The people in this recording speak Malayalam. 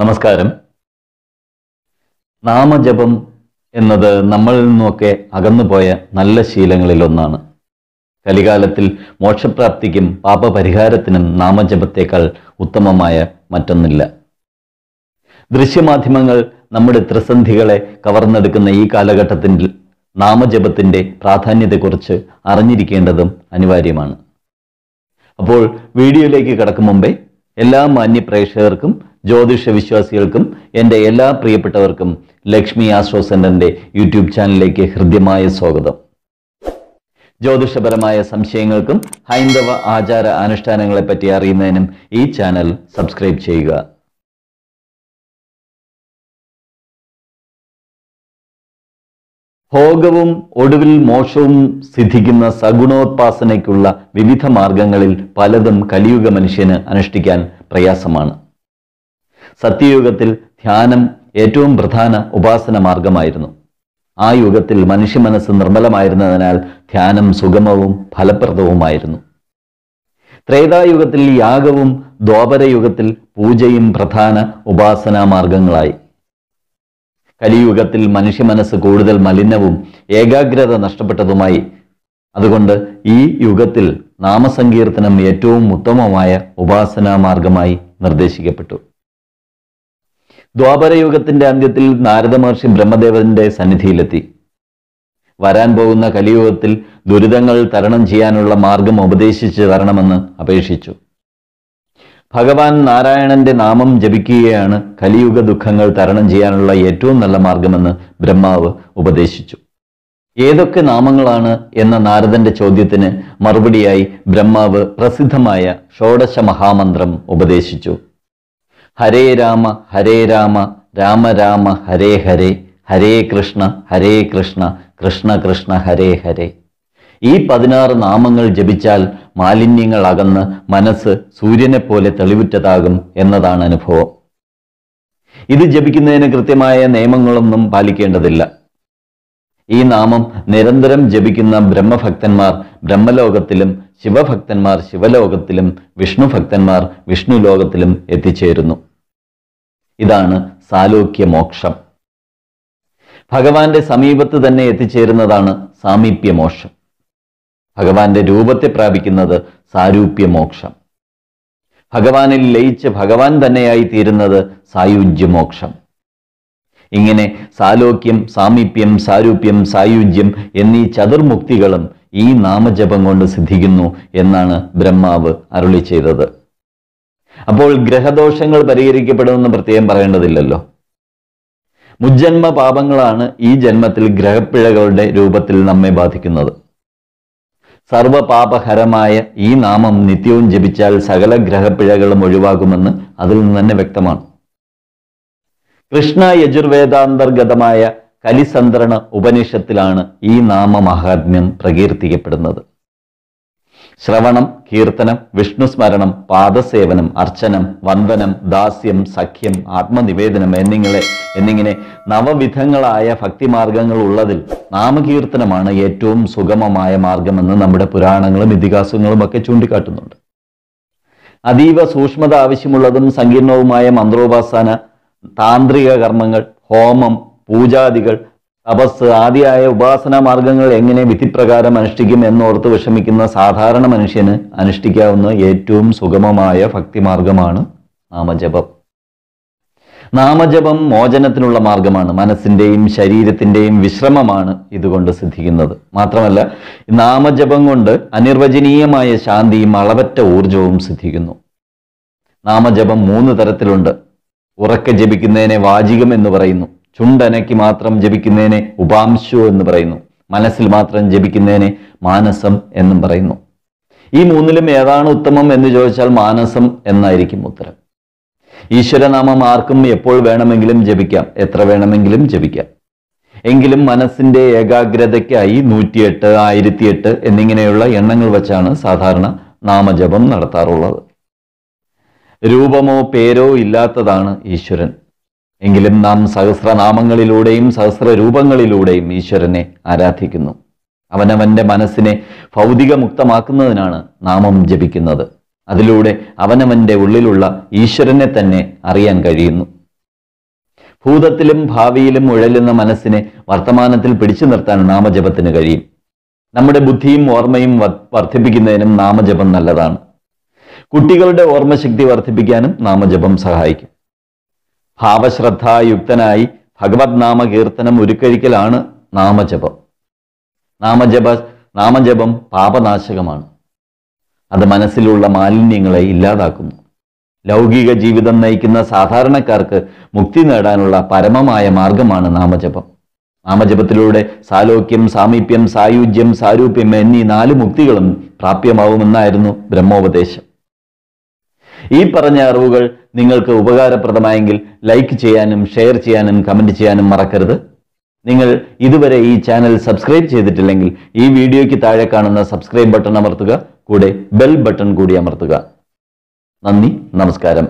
നമസ്കാരം നാമജപം എന്നത് നമ്മളിൽ നിന്നൊക്കെ അകന്നുപോയ നല്ല ശീലങ്ങളിലൊന്നാണ് കലികാലത്തിൽ മോക്ഷപ്രാപ്തിക്കും പാപപരിഹാരത്തിനും നാമജപത്തേക്കാൾ ഉത്തമമായ മറ്റൊന്നില്ല ദൃശ്യമാധ്യമങ്ങൾ നമ്മുടെ ത്രിസന്ധികളെ കവർന്നെടുക്കുന്ന ഈ കാലഘട്ടത്തിൽ നാമജപത്തിൻ്റെ പ്രാധാന്യത്തെക്കുറിച്ച് അറിഞ്ഞിരിക്കേണ്ടതും അനിവാര്യമാണ് അപ്പോൾ വീഡിയോയിലേക്ക് കടക്കും മുമ്പേ എല്ലാ മാന്യപ്രേക്ഷകർക്കും ജ്യോതിഷ വിശ്വാസികൾക്കും എൻ്റെ എല്ലാ പ്രിയപ്പെട്ടവർക്കും ലക്ഷ്മി ആശ്രോ സെൻ്ററിൻ്റെ യൂട്യൂബ് ചാനലിലേക്ക് ഹൃദ്യമായ സ്വാഗതം ജ്യോതിഷപരമായ സംശയങ്ങൾക്കും ഹൈന്ദവ ആചാര അനുഷ്ഠാനങ്ങളെ പറ്റി അറിയുന്നതിനും ഈ ചാനൽ സബ്സ്ക്രൈബ് ചെയ്യുക ഭോഗവും ഒടുവിൽ മോക്ഷവും സിദ്ധിക്കുന്ന സഗുണോത്പാസനയ്ക്കുള്ള വിവിധ മാർഗങ്ങളിൽ പലതും കലിയുഗ മനുഷ്യന് അനുഷ്ഠിക്കാൻ പ്രയാസമാണ് സത്യയുഗത്തിൽ ധ്യാനം ഏറ്റവും പ്രധാന ഉപാസന മാർഗമായിരുന്നു ആ യുഗത്തിൽ മനുഷ്യ മനസ്സ് നിർമ്മലമായിരുന്നതിനാൽ ധ്യാനം സുഗമവും ഫലപ്രദവുമായിരുന്നു ത്രേതായുഗത്തിൽ യാഗവും ദ്വാപരയുഗത്തിൽ പൂജയും പ്രധാന ഉപാസനാ മാർഗങ്ങളായി കലിയുഗത്തിൽ മനുഷ്യ മനസ്സ് കൂടുതൽ മലിനവും ഏകാഗ്രത നഷ്ടപ്പെട്ടതുമായി അതുകൊണ്ട് ഈ യുഗത്തിൽ നാമസങ്കീർത്തനം ഏറ്റവും ഉത്തമമായ ഉപാസനാ മാർഗമായി നിർദ്ദേശിക്കപ്പെട്ടു ദ്വാപരയുഗത്തിന്റെ അന്ത്യത്തിൽ നാരദ മഹർഷി ബ്രഹ്മദേവന്റെ സന്നിധിയിലെത്തി വരാൻ പോകുന്ന കലിയുഗത്തിൽ ദുരിതങ്ങൾ തരണം ചെയ്യാനുള്ള മാർഗം ഉപദേശിച്ചു തരണമെന്ന് അപേക്ഷിച്ചു ഭഗവാൻ നാരായണന്റെ നാമം ജപിക്കുകയാണ് കലിയുഗ ദുഃഖങ്ങൾ തരണം ചെയ്യാനുള്ള ഏറ്റവും നല്ല മാർഗമെന്ന് ബ്രഹ്മാവ് ഉപദേശിച്ചു ഏതൊക്കെ നാമങ്ങളാണ് എന്ന നാരദന്റെ ചോദ്യത്തിന് മറുപടിയായി ബ്രഹ്മാവ് പ്രസിദ്ധമായ ഷോഡശ മഹാമന്ത്രം ഉപദേശിച്ചു ഹരേ രാമ ഹരേ രാമ രാമ രാമ ഹരേ ഹരേ ഹരേ കൃഷ്ണ ഹരേ കൃഷ്ണ കൃഷ്ണ കൃഷ്ണ ഹരേ ഹരേ ഈ പതിനാറ് നാമങ്ങൾ ജപിച്ചാൽ മാലിന്യങ്ങൾ അകന്ന് മനസ്സ് സൂര്യനെ പോലെ തെളിവുറ്റതാകും എന്നതാണ് അനുഭവം ഇത് ജപിക്കുന്നതിന് കൃത്യമായ നിയമങ്ങളൊന്നും പാലിക്കേണ്ടതില്ല ഈ നാമം നിരന്തരം ജപിക്കുന്ന ബ്രഹ്മഭക്തന്മാർ ബ്രഹ്മലോകത്തിലും ശിവഭക്തന്മാർ ശിവലോകത്തിലും വിഷ്ണുഭക്തന്മാർ വിഷ്ണു ലോകത്തിലും എത്തിച്ചേരുന്നു ഇതാണ് സാലോക്യ മോക്ഷം ഭഗവാന്റെ സമീപത്ത് തന്നെ എത്തിച്ചേരുന്നതാണ് സാമീപ്യ മോക്ഷം ഭഗവാന്റെ രൂപത്തെ പ്രാപിക്കുന്നത് മോക്ഷം ഭഗവാനിൽ ലയിച്ച് ഭഗവാൻ തന്നെയായി തീരുന്നത് സായുജ്യമോക്ഷം ഇങ്ങനെ സാലോക്യം സാമീപ്യം സാരൂപ്യം സായുജ്യം എന്നീ ചതുർമുക്തികളും ഈ നാമജപം കൊണ്ട് സിദ്ധിക്കുന്നു എന്നാണ് ബ്രഹ്മാവ് അരുളി ചെയ്തത് അപ്പോൾ ഗ്രഹദോഷങ്ങൾ പരിഹരിക്കപ്പെടുമെന്ന് പ്രത്യേകം പറയേണ്ടതില്ലല്ലോ മുജ്ജന്മ പാപങ്ങളാണ് ഈ ജന്മത്തിൽ ഗ്രഹപ്പിഴകളുടെ രൂപത്തിൽ നമ്മെ ബാധിക്കുന്നത് സർവപാപഹരമായ ഈ നാമം നിത്യവും ജപിച്ചാൽ സകല ഗ്രഹപ്പിഴകളും ഒഴിവാകുമെന്ന് അതിൽ നിന്ന് തന്നെ വ്യക്തമാണ് കൃഷ്ണ യജുർവേദാന്തർഗതമായ കലിസന്ത്രണ ഉപനിഷത്തിലാണ് ഈ നാമമാഹാത്മ്യം പ്രകീർത്തിക്കപ്പെടുന്നത് ശ്രവണം കീർത്തനം വിഷ്ണുസ്മരണം പാദസേവനം അർച്ചനം വന്ദനം ദാസ്യം സഖ്യം ആത്മനിവേദനം എന്നിങ്ങനെ എന്നിങ്ങനെ നവവിധങ്ങളായ ഭക്തിമാർഗങ്ങൾ ഉള്ളതിൽ നാമകീർത്തനമാണ് ഏറ്റവും സുഗമമായ മാർഗമെന്ന് നമ്മുടെ പുരാണങ്ങളും ഇതിഹാസങ്ങളും ഒക്കെ ചൂണ്ടിക്കാട്ടുന്നുണ്ട് അതീവ സൂക്ഷ്മത ആവശ്യമുള്ളതും സങ്കീർണവുമായ മന്ത്രോപാസന താന്ത്രിക കർമ്മങ്ങൾ ഹോമം പൂജാദികൾ തപസ് ആദിയായ ഉപാസന മാർഗങ്ങൾ എങ്ങനെ വിധിപ്രകാരം അനുഷ്ഠിക്കും എന്നോർത്ത് വിഷമിക്കുന്ന സാധാരണ മനുഷ്യന് അനുഷ്ഠിക്കാവുന്ന ഏറ്റവും സുഗമമായ ഭക്തിമാർഗമാണ് നാമജപം നാമജപം മോചനത്തിനുള്ള മാർഗമാണ് മനസ്സിൻ്റെയും ശരീരത്തിൻ്റെയും വിശ്രമമാണ് ഇതുകൊണ്ട് സിദ്ധിക്കുന്നത് മാത്രമല്ല നാമജപം കൊണ്ട് അനിർവചനീയമായ ശാന്തിയും അളവറ്റ ഊർജവും സിദ്ധിക്കുന്നു നാമജപം മൂന്ന് തരത്തിലുണ്ട് ഉറക്കെ ജപിക്കുന്നതിനെ വാചികം എന്ന് പറയുന്നു ചുണ്ടനയ്ക്ക് മാത്രം ജപിക്കുന്നതിനെ ഉപാംശു എന്ന് പറയുന്നു മനസ്സിൽ മാത്രം ജപിക്കുന്നതിനെ മാനസം എന്നും പറയുന്നു ഈ മൂന്നിലും ഏതാണ് ഉത്തമം എന്ന് ചോദിച്ചാൽ മാനസം എന്നായിരിക്കും ഉത്തരം ഈശ്വരനാമം ആർക്കും എപ്പോൾ വേണമെങ്കിലും ജപിക്കാം എത്ര വേണമെങ്കിലും ജപിക്കാം എങ്കിലും മനസ്സിന്റെ ഏകാഗ്രതയ്ക്കായി നൂറ്റിയെട്ട് എട്ട് എന്നിങ്ങനെയുള്ള എണ്ണങ്ങൾ വെച്ചാണ് സാധാരണ നാമജപം നടത്താറുള്ളത് രൂപമോ പേരോ ഇല്ലാത്തതാണ് ഈശ്വരൻ എങ്കിലും നാം സഹസ്രനാമങ്ങളിലൂടെയും സഹസ്രരൂപങ്ങളിലൂടെയും ഈശ്വരനെ ആരാധിക്കുന്നു അവനവൻ്റെ മനസ്സിനെ ഭൗതികമുക്തമാക്കുന്നതിനാണ് നാമം ജപിക്കുന്നത് അതിലൂടെ അവനവൻ്റെ ഉള്ളിലുള്ള ഈശ്വരനെ തന്നെ അറിയാൻ കഴിയുന്നു ഭൂതത്തിലും ഭാവിയിലും ഉഴലുന്ന മനസ്സിനെ വർത്തമാനത്തിൽ പിടിച്ചു നിർത്താൻ നാമജപത്തിന് കഴിയും നമ്മുടെ ബുദ്ധിയും ഓർമ്മയും വർദ്ധിപ്പിക്കുന്നതിനും നാമജപം നല്ലതാണ് കുട്ടികളുടെ ഓർമ്മശക്തി വർദ്ധിപ്പിക്കാനും നാമജപം സഹായിക്കും ഭാവശ്രദ്ധായുക്തനായി ഭഗവത് നാമകീർത്തനം ഒരുക്കഴിക്കലാണ് നാമജപം നാമജപ നാമജപം പാപനാശകമാണ് അത് മനസ്സിലുള്ള മാലിന്യങ്ങളെ ഇല്ലാതാക്കുന്നു ലൗകിക ജീവിതം നയിക്കുന്ന സാധാരണക്കാർക്ക് മുക്തി നേടാനുള്ള പരമമായ മാർഗമാണ് നാമജപം നാമജപത്തിലൂടെ സാലോക്യം സാമീപ്യം സായുജ്യം സാരൂപ്യം എന്നീ നാല് മുക്തികളും പ്രാപ്യമാവുമെന്നായിരുന്നു ബ്രഹ്മോപദേശം ഈ പറഞ്ഞ അറിവുകൾ നിങ്ങൾക്ക് ഉപകാരപ്രദമായെങ്കിൽ ലൈക്ക് ചെയ്യാനും ഷെയർ ചെയ്യാനും കമൻറ്റ് ചെയ്യാനും മറക്കരുത് നിങ്ങൾ ഇതുവരെ ഈ ചാനൽ സബ്സ്ക്രൈബ് ചെയ്തിട്ടില്ലെങ്കിൽ ഈ വീഡിയോയ്ക്ക് താഴെ കാണുന്ന സബ്സ്ക്രൈബ് ബട്ടൺ അമർത്തുക കൂടെ ബെൽ ബട്ടൺ കൂടി അമർത്തുക നന്ദി നമസ്കാരം